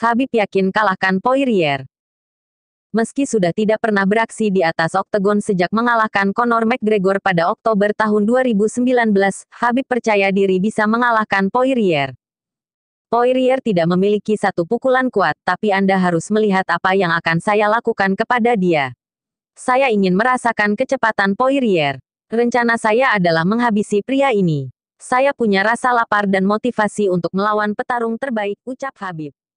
Habib yakin kalahkan Poirier. Meski sudah tidak pernah beraksi di atas oktagon sejak mengalahkan Conor McGregor pada Oktober tahun 2019, Habib percaya diri bisa mengalahkan Poirier. Poirier tidak memiliki satu pukulan kuat, tapi Anda harus melihat apa yang akan saya lakukan kepada dia. Saya ingin merasakan kecepatan Poirier. Rencana saya adalah menghabisi pria ini. Saya punya rasa lapar dan motivasi untuk melawan petarung terbaik, ucap Habib.